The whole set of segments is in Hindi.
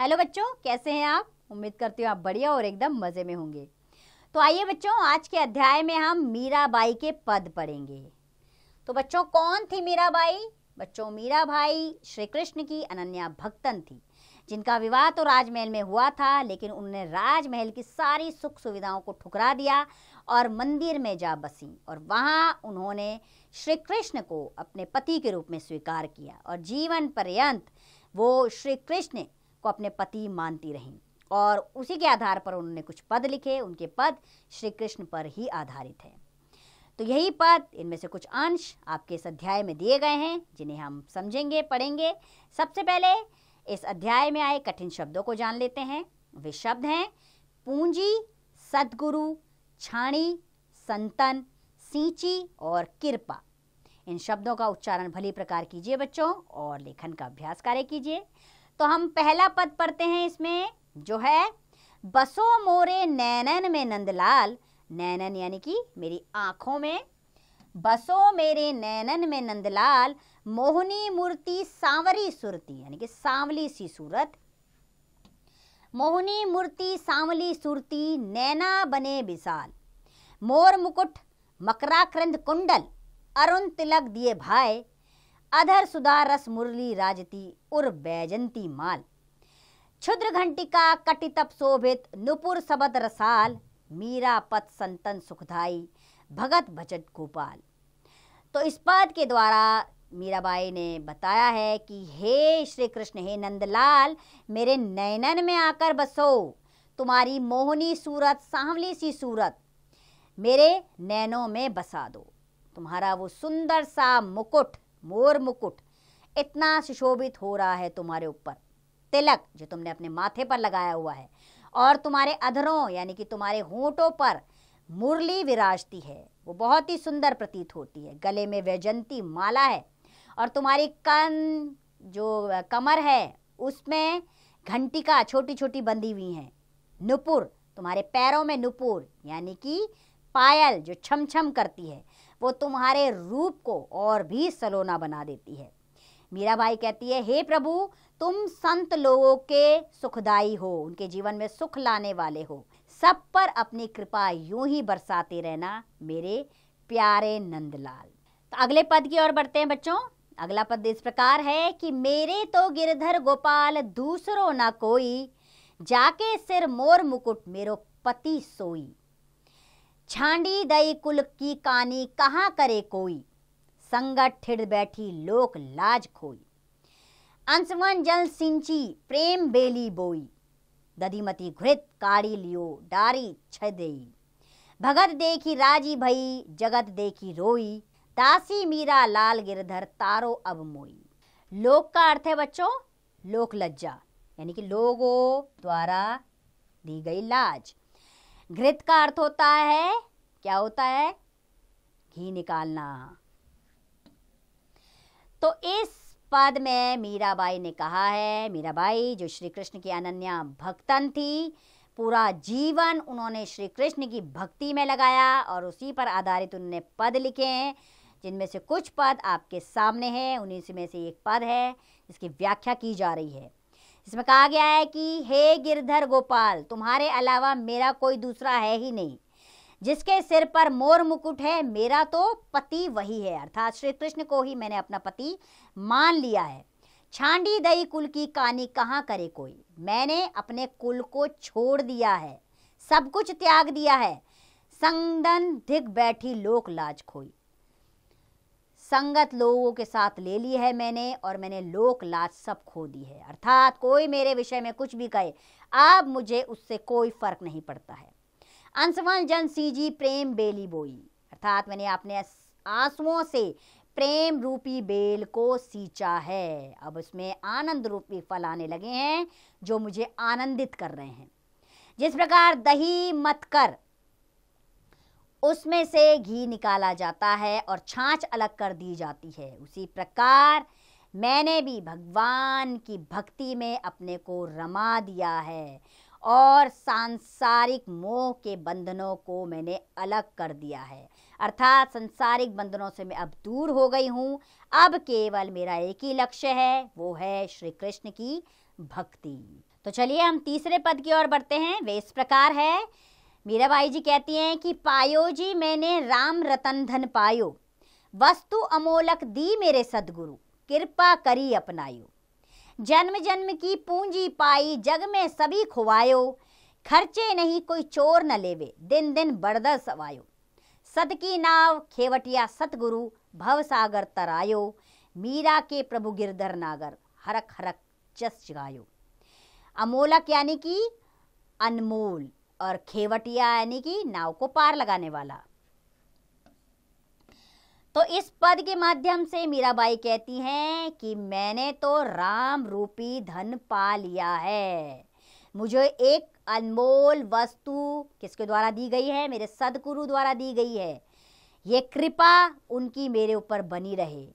हेलो बच्चों कैसे हैं आप उम्मीद करती हूँ आप बढ़िया और एकदम मज़े में होंगे तो आइए बच्चों आज के अध्याय में हम मीराबाई के पद पढ़ेंगे तो बच्चों कौन थी मीराबाई बच्चों मीराबाई श्री कृष्ण की अनन्या भक्तन थी जिनका विवाह तो राजमहल में हुआ था लेकिन उन्होंने राजमहल की सारी सुख सुविधाओं को ठुकरा दिया और मंदिर में जा बसी और वहाँ उन्होंने श्री कृष्ण को अपने पति के रूप में स्वीकार किया और जीवन पर्यंत वो श्री कृष्ण को अपने पति मानती रहीं और उसी के आधार पर उन्होंने कुछ पद लिखे उनके पद श्री कृष्ण पर ही आधारित है तो यही पद इनमें से कुछ अंश आपके इस अध्याय में दिए गए हैं जिन्हें हम समझेंगे पढ़ेंगे सबसे पहले इस अध्याय में आए कठिन शब्दों को जान लेते हैं वे शब्द हैं पूंजी सदगुरु छाणी संतन सींची और कृपा इन शब्दों का उच्चारण भली प्रकार कीजिए बच्चों और लेखन का अभ्यास कार्य कीजिए तो हम पहला पद पढ़ते हैं इसमें जो है बसो मोरे नैनन में नंदलाल नैनन यानी कि मेरी आंखों में बसो मेरे नैनन में नंदलाल मोहनी मूर्ति सांवरी सुरती यानी कि सांवली सी सूरत मोहनी मूर्ति सांवली सुरती नैना बने विशाल मोर मुकुट मकराक्रंद कुंडल अरुण तिलक दिए भाई अधर सुदारस रस मुरली राजती उर बैजंती माल क्षुद्र घंटिका कटितप शोभित नुपुर सबद रसाल मीरा पत संतन सुखदाई भगत भजत गोपाल तो इस पद के द्वारा मीराबाई ने बताया है कि हे श्री कृष्ण हे नंदलाल मेरे नैनन में आकर बसो तुम्हारी मोहनी सूरत सांवली सी सूरत मेरे नैनों में बसा दो तुम्हारा वो सुंदर सा मुकुट मोर मुकुट इतना सुशोभित हो रहा है तुम्हारे ऊपर तिलक जो तुमने अपने माथे पर लगाया हुआ है और तुम्हारे अधरों यानी कि तुम्हारे होठों पर मुरली विराजती है वो बहुत ही सुंदर प्रतीत होती है गले में वैजंती माला है और तुम्हारी कन जो कमर है उसमें घंटिका छोटी छोटी बंधी हुई हैं नुपुर तुम्हारे पैरों में नुपुर यानी कि पायल जो छम छम करती है वो तुम्हारे रूप को और भी सलोना बना देती है मीरा मीराबाई कहती है हे प्रभु तुम संत लोगों के सुखदाई हो उनके जीवन में सुख लाने वाले हो सब पर अपनी कृपा यूं ही बरसाते रहना मेरे प्यारे नंदलाल तो अगले पद की ओर बढ़ते हैं बच्चों अगला पद इस प्रकार है कि मेरे तो गिरधर गोपाल दूसरो ना कोई जाके सिर मोर मुकुट मेरो पति सोई छांडी दई कुल की कानी कहाँ करे कोई संगत ठिड़ बैठी लोक लाज खोई अंशवन जल सिंची प्रेम बेली बोई ददीमती घृत काड़ी लियो डारी छदेई भगत देखी राजी भई जगत देखी रोई दासी मीरा लाल गिरधर तारो अब मोई लोक का अर्थ है बच्चों लोक लज्जा यानी कि लोगों द्वारा दी गई लाज घृत का अर्थ होता है क्या होता है घी निकालना तो इस पद में मीराबाई ने कहा है मीराबाई जो श्री कृष्ण की अनन्या भक्तन थी पूरा जीवन उन्होंने श्री कृष्ण की भक्ति में लगाया और उसी पर आधारित उन्होंने पद लिखे हैं जिनमें से कुछ पद आपके सामने हैं उन्हीं से में से एक पद है जिसकी व्याख्या की जा रही है इसमें कहा गया है कि हे गिरधर गोपाल तुम्हारे अलावा मेरा कोई दूसरा है ही नहीं जिसके सिर पर मोर मुकुट है मेरा तो पति वही है अर्थात श्री कृष्ण को ही मैंने अपना पति मान लिया है छांडी दई कुल की कहानी कहाँ करे कोई मैंने अपने कुल को छोड़ दिया है सब कुछ त्याग दिया है संगदन धिक बैठी लोक लाज खोई संगत लोगों के साथ ले ली है मैंने और मैंने लोक लाज सब खो दी है अर्थात कोई मेरे विषय में कुछ भी कहे अब मुझे उससे कोई फर्क नहीं पड़ता है अंशवन जन सी जी प्रेम बेली बोई अर्थात मैंने अपने आंसुओं से प्रेम रूपी बेल को सींचा है अब उसमें आनंद रूपी फल आने लगे हैं जो मुझे आनंदित कर रहे हैं जिस प्रकार दही मत कर उसमें से घी निकाला जाता है और छाछ अलग कर दी जाती है उसी प्रकार मैंने भी भगवान की भक्ति में अपने को रमा दिया है और सांसारिक मोह के बंधनों को मैंने अलग कर दिया है अर्थात सांसारिक बंधनों से मैं अब दूर हो गई हूँ अब केवल मेरा एक ही लक्ष्य है वो है श्री कृष्ण की भक्ति तो चलिए हम तीसरे पद की ओर बढ़ते हैं वे इस प्रकार है मीराबाई जी कहती हैं कि पायो जी मैंने राम रतन धन पायो वस्तु अमोलक दी मेरे सदगुरु कृपा करी अपनायो जन्म जन्म की पूंजी पाई जग में सभी खुवायो खर्चे नहीं कोई चोर न लेवे दिन दिन बड़दर सवायो सत की नाव खेवटिया सतगुरु भव सागर तरायो मीरा के प्रभु गिरधर नागर हरक हरक चस जगायो अमोलक यानी कि अनमोल और खेवटिया यानी कि नाव को पार लगाने वाला तो इस पद के माध्यम से मीराबाई कहती हैं कि मैंने तो राम रूपी धन पा लिया है मुझे एक अनमोल वस्तु किसके द्वारा दी गई है मेरे सदगुरु द्वारा दी गई है ये कृपा उनकी मेरे ऊपर बनी रहे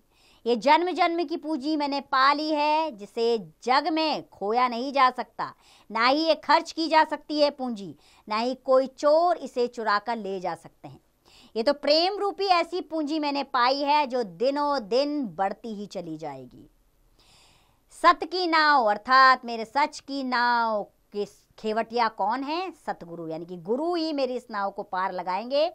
ये जन्म जन्म की पूंजी मैंने पा ली है जिसे जग में खोया नहीं जा सकता ना ही ये खर्च की जा सकती है पूंजी ना ही कोई चोर इसे चुरा कर ले जा सकते हैं ये तो प्रेम रूपी ऐसी पूंजी मैंने पाई है जो दिनों दिन बढ़ती ही चली जाएगी सत की नाव अर्थात मेरे सच की नाव के खेवटिया कौन है सतगुरु यानी कि गुरु ही मेरी इस नाव को पार लगाएंगे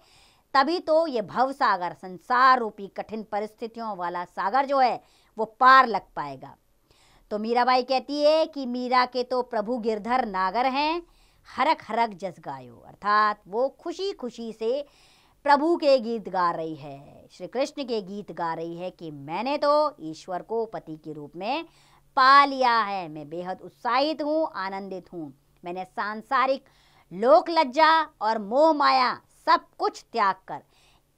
तभी तो ये भव सागर संसार रूपी कठिन परिस्थितियों वाला सागर जो है वो पार लग पाएगा तो मीराबाई कहती है कि मीरा के तो प्रभु गिरधर नागर हैं हरक हरक जस गायो अर्थात वो खुशी खुशी से प्रभु के गीत गा रही है श्री कृष्ण के गीत गा रही है कि मैंने तो ईश्वर को पति के रूप में पा लिया है मैं बेहद उत्साहित हूँ आनंदित हूँ मैंने सांसारिक लोक लज्जा और मोह माया सब कुछ त्याग कर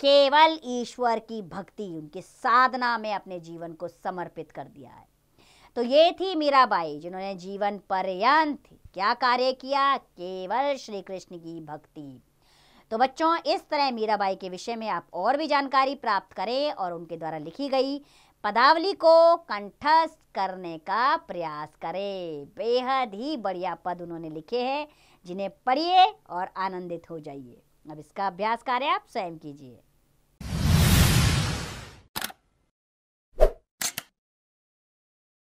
केवल ईश्वर की भक्ति उनकी साधना में अपने जीवन को समर्पित कर दिया है तो ये थी मीराबाई जिन्होंने जीवन पर्यंत क्या कार्य किया केवल श्री कृष्ण की भक्ति तो बच्चों इस तरह मीराबाई के विषय में आप और भी जानकारी प्राप्त करें और उनके द्वारा लिखी गई पदावली को कंठस्थ करने का प्रयास करें बेहद ही बढ़िया पद उन्होंने लिखे हैं जिन्हें पढ़िए और आनंदित हो जाइए अब इसका अभ्यास कार्य आप स्वयं कीजिए